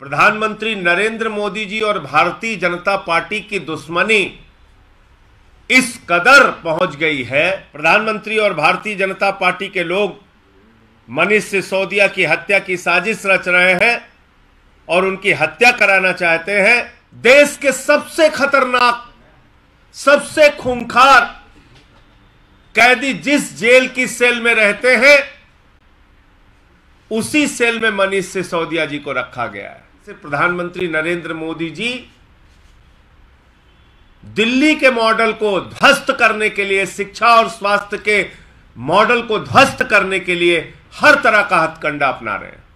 प्रधानमंत्री नरेंद्र मोदी जी और भारतीय जनता पार्टी की दुश्मनी इस कदर पहुंच गई है प्रधानमंत्री और भारतीय जनता पार्टी के लोग मनीष सिसोदिया की हत्या की साजिश रच रहे हैं और उनकी हत्या कराना चाहते हैं देश के सबसे खतरनाक सबसे खूंखार कैदी जिस जेल की सेल में रहते हैं उसी सेल में मनीष सिसोदिया जी को रखा गया है से प्रधानमंत्री नरेंद्र मोदी जी दिल्ली के मॉडल को ध्वस्त करने के लिए शिक्षा और स्वास्थ्य के मॉडल को ध्वस्त करने के लिए हर तरह का हथकंडा अपना रहे हैं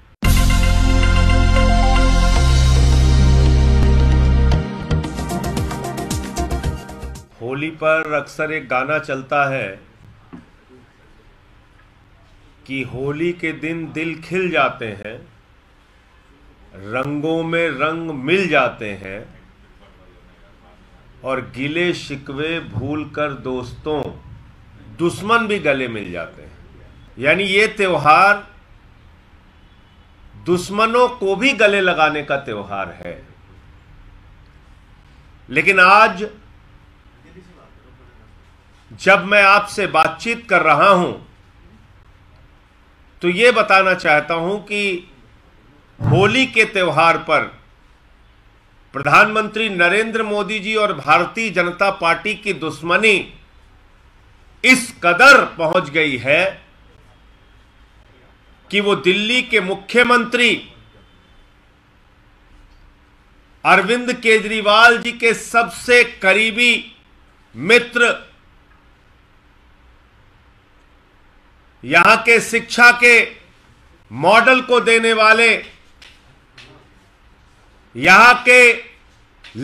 होली पर अक्सर एक गाना चलता है कि होली के दिन दिल खिल जाते हैं रंगों में रंग मिल जाते हैं और गिले शिकवे भूल कर दोस्तों दुश्मन भी गले मिल जाते हैं यानी ये त्यौहार दुश्मनों को भी गले लगाने का त्यौहार है लेकिन आज जब मैं आपसे बातचीत कर रहा हूं तो ये बताना चाहता हूं कि होली के त्यौहार पर प्रधानमंत्री नरेंद्र मोदी जी और भारतीय जनता पार्टी की दुश्मनी इस कदर पहुंच गई है कि वो दिल्ली के मुख्यमंत्री अरविंद केजरीवाल जी के सबसे करीबी मित्र यहां के शिक्षा के मॉडल को देने वाले यहां के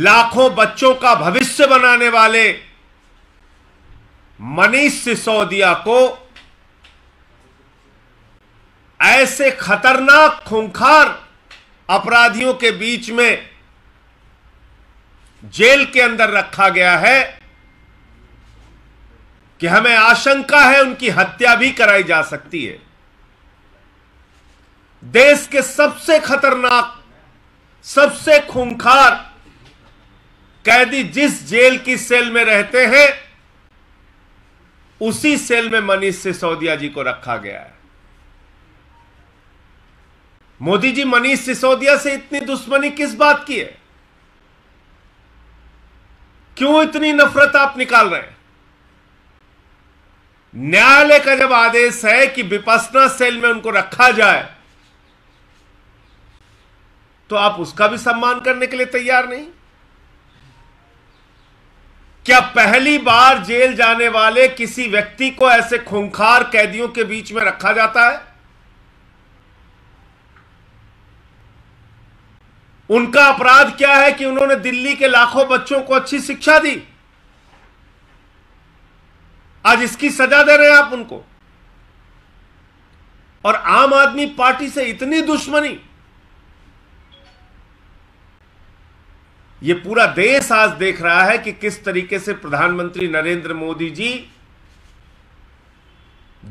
लाखों बच्चों का भविष्य बनाने वाले मनीष सिसोदिया को ऐसे खतरनाक खूंखार अपराधियों के बीच में जेल के अंदर रखा गया है कि हमें आशंका है उनकी हत्या भी कराई जा सकती है देश के सबसे खतरनाक सबसे खूंखार कैदी जिस जेल की सेल में रहते हैं उसी सेल में मनीष सिसोदिया जी को रखा गया है मोदी जी मनीष सिसोदिया से इतनी दुश्मनी किस बात की है क्यों इतनी नफरत आप निकाल रहे हैं न्यायालय का जब आदेश है कि विपसना सेल में उनको रखा जाए तो आप उसका भी सम्मान करने के लिए तैयार नहीं क्या पहली बार जेल जाने वाले किसी व्यक्ति को ऐसे खूंखार कैदियों के बीच में रखा जाता है उनका अपराध क्या है कि उन्होंने दिल्ली के लाखों बच्चों को अच्छी शिक्षा दी आज इसकी सजा दे रहे हैं आप उनको और आम आदमी पार्टी से इतनी दुश्मनी ये पूरा देश आज देख रहा है कि किस तरीके से प्रधानमंत्री नरेंद्र मोदी जी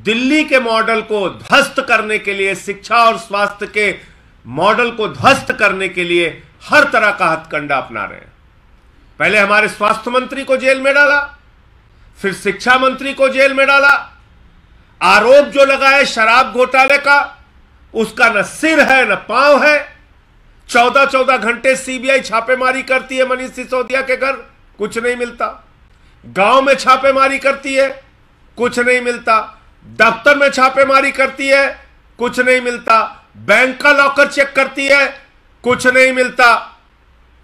दिल्ली के मॉडल को ध्वस्त करने के लिए शिक्षा और स्वास्थ्य के मॉडल को ध्वस्त करने के लिए हर तरह का हथकंडा अपना रहे हैं पहले हमारे स्वास्थ्य मंत्री को जेल में डाला फिर शिक्षा मंत्री को जेल में डाला आरोप जो लगाए शराब घोटाले का उसका न सिर है न पांव है चौदह चौदह घंटे सीबीआई छापेमारी करती है मनीष सिसोदिया के घर कुछ नहीं मिलता गांव में छापेमारी करती है कुछ नहीं मिलता दफ्तर में छापेमारी करती है कुछ नहीं मिलता बैंक का लॉकर चेक करती है कुछ नहीं मिलता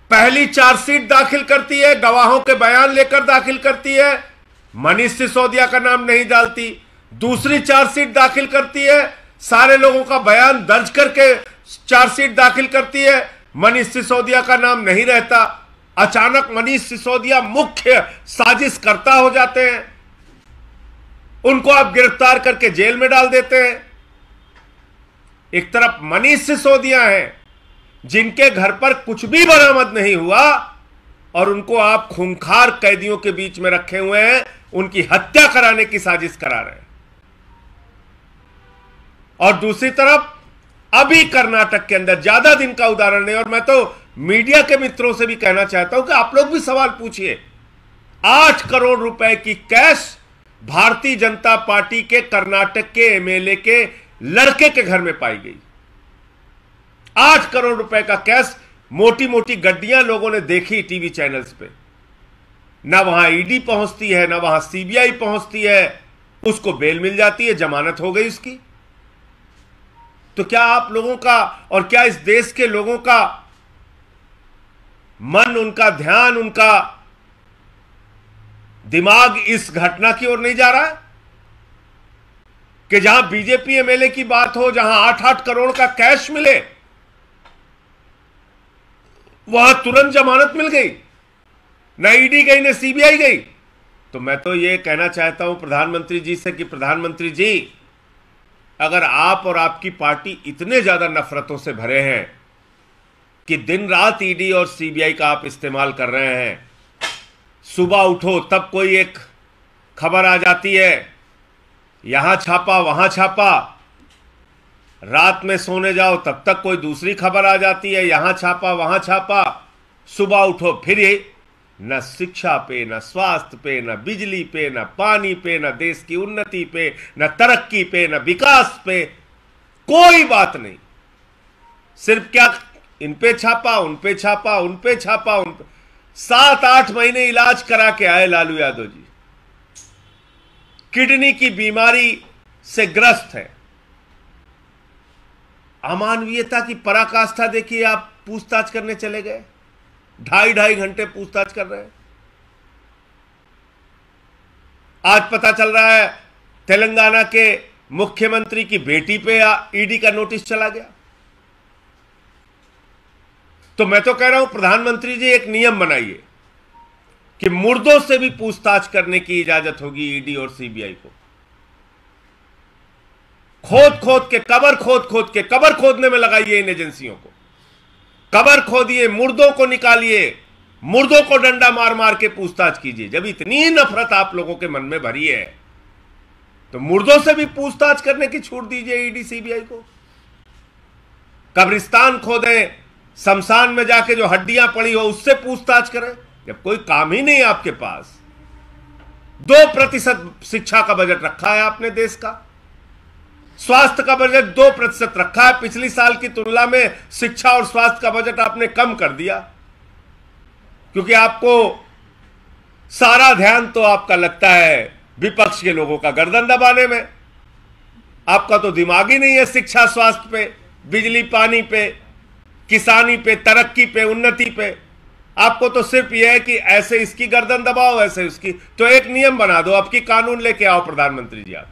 पहली चार्जशीट दाखिल करती है गवाहों के बयान लेकर दाखिल करती है मनीष सिसोदिया का नाम नहीं डालती दूसरी चार्जशीट दाखिल करती है सारे लोगों का बयान दर्ज करके चार्जशीट दाखिल करती है मनीष सिसोदिया का नाम नहीं रहता अचानक मनीष सिसोदिया मुख्य साजिशकर्ता हो जाते हैं उनको आप गिरफ्तार करके जेल में डाल देते हैं एक तरफ मनीष सिसोदिया हैं जिनके घर पर कुछ भी बरामद नहीं हुआ और उनको आप खूंखार कैदियों के बीच में रखे हुए हैं उनकी हत्या कराने की साजिश करा रहे हैं और दूसरी तरफ अभी कर्नाटक के अंदर ज्यादा दिन का उदाहरण नहीं और मैं तो मीडिया के मित्रों से भी कहना चाहता हूं कि आप लोग भी सवाल पूछिए आठ करोड़ रुपए की कैश भारतीय जनता पार्टी के कर्नाटक के एमएलए के लड़के के घर में पाई गई आठ करोड़ रुपए का कैश मोटी मोटी गड्डियां लोगों ने देखी टीवी चैनल्स पे ना वहां ईडी पहुंचती है ना वहां सीबीआई पहुंचती है उसको बेल मिल जाती है जमानत हो गई उसकी तो क्या आप लोगों का और क्या इस देश के लोगों का मन उनका ध्यान उनका दिमाग इस घटना की ओर नहीं जा रहा है कि जहां बीजेपी एमएलए की बात हो जहां आठ आठ करोड़ का कैश मिले वहां तुरंत जमानत मिल गई न ईडी गई न सीबीआई गई तो मैं तो यह कहना चाहता हूं प्रधानमंत्री जी से कि प्रधानमंत्री जी अगर आप और आपकी पार्टी इतने ज़्यादा नफरतों से भरे हैं कि दिन रात ईडी और सीबीआई का आप इस्तेमाल कर रहे हैं सुबह उठो तब कोई एक खबर आ जाती है यहां छापा वहां छापा रात में सोने जाओ तब तक कोई दूसरी खबर आ जाती है यहां छापा वहां छापा सुबह उठो फिर न शिक्षा पे न स्वास्थ्य पे न बिजली पे न पानी पे न देश की उन्नति पे न तरक्की पे न विकास पे कोई बात नहीं सिर्फ क्या इन पे छापा उन पे छापा उन पे छापा उन पे सात आठ महीने इलाज करा के आए लालू यादव जी किडनी की बीमारी से ग्रस्त है अमानवीयता की पराकाष्ठा देखिए आप पूछताछ करने चले गए ढाई ढाई घंटे पूछताछ कर रहे हैं आज पता चल रहा है तेलंगाना के मुख्यमंत्री की बेटी पे ईडी का नोटिस चला गया तो मैं तो कह रहा हूं प्रधानमंत्री जी एक नियम बनाइए कि मुर्दों से भी पूछताछ करने की इजाजत होगी ईडी और सीबीआई को खोद खोद के कबर खोद खोद के कबर खोदने में लगाइए इन एजेंसियों को कबर खोदिए मुर्दों को निकालिए मुर्दों को डंडा मार मार के पूछताछ कीजिए जब इतनी नफरत आप लोगों के मन में भरी है तो मुर्दों से भी पूछताछ करने की छूट दीजिए ईडी सीबीआई को कब्रिस्तान खोदें शमशान में जाके जो हड्डियां पड़ी हो उससे पूछताछ करें जब कोई काम ही नहीं आपके पास दो प्रतिशत शिक्षा का बजट रखा है आपने देश का स्वास्थ्य का बजट दो प्रतिशत रखा है पिछली साल की तुलना में शिक्षा और स्वास्थ्य का बजट आपने कम कर दिया क्योंकि आपको सारा ध्यान तो आपका लगता है विपक्ष के लोगों का गर्दन दबाने में आपका तो दिमाग ही नहीं है शिक्षा स्वास्थ्य पे बिजली पानी पे किसानी पे तरक्की पे उन्नति पे आपको तो सिर्फ यह है कि ऐसे इसकी गर्दन दबाओ ऐसे उसकी तो एक नियम बना दो आपकी कानून लेके आओ प्रधानमंत्री जी आप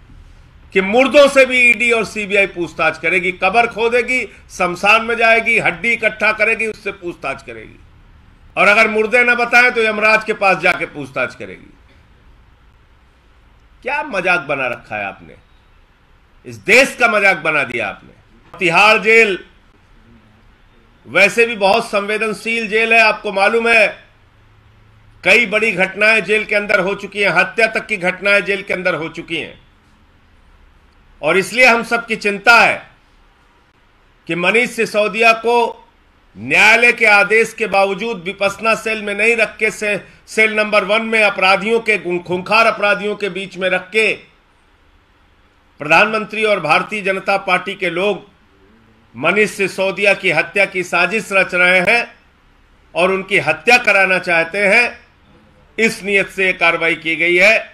कि मुर्दों से भी ईडी और सीबीआई पूछताछ करेगी कबर खोदेगी शमशान में जाएगी हड्डी इकट्ठा करेगी उससे पूछताछ करेगी और अगर मुर्दे ना बताएं तो यमराज के पास जाके पूछताछ करेगी क्या मजाक बना रखा है आपने इस देश का मजाक बना दिया आपने तिहाड़ जेल वैसे भी बहुत संवेदनशील जेल है आपको मालूम है कई बड़ी घटनाएं जेल के अंदर हो चुकी हैं हत्या तक की घटनाएं जेल के अंदर हो चुकी हैं और इसलिए हम सबकी चिंता है कि मनीष सिसोदिया को न्यायालय के आदेश के बावजूद विपसना सेल में नहीं रख के से, सेल नंबर वन में अपराधियों के खूंखार अपराधियों के बीच में रख के प्रधानमंत्री और भारतीय जनता पार्टी के लोग मनीष सिसोदिया की हत्या की साजिश रच रहे हैं और उनकी हत्या कराना चाहते हैं इस नियत से कार्रवाई की गई है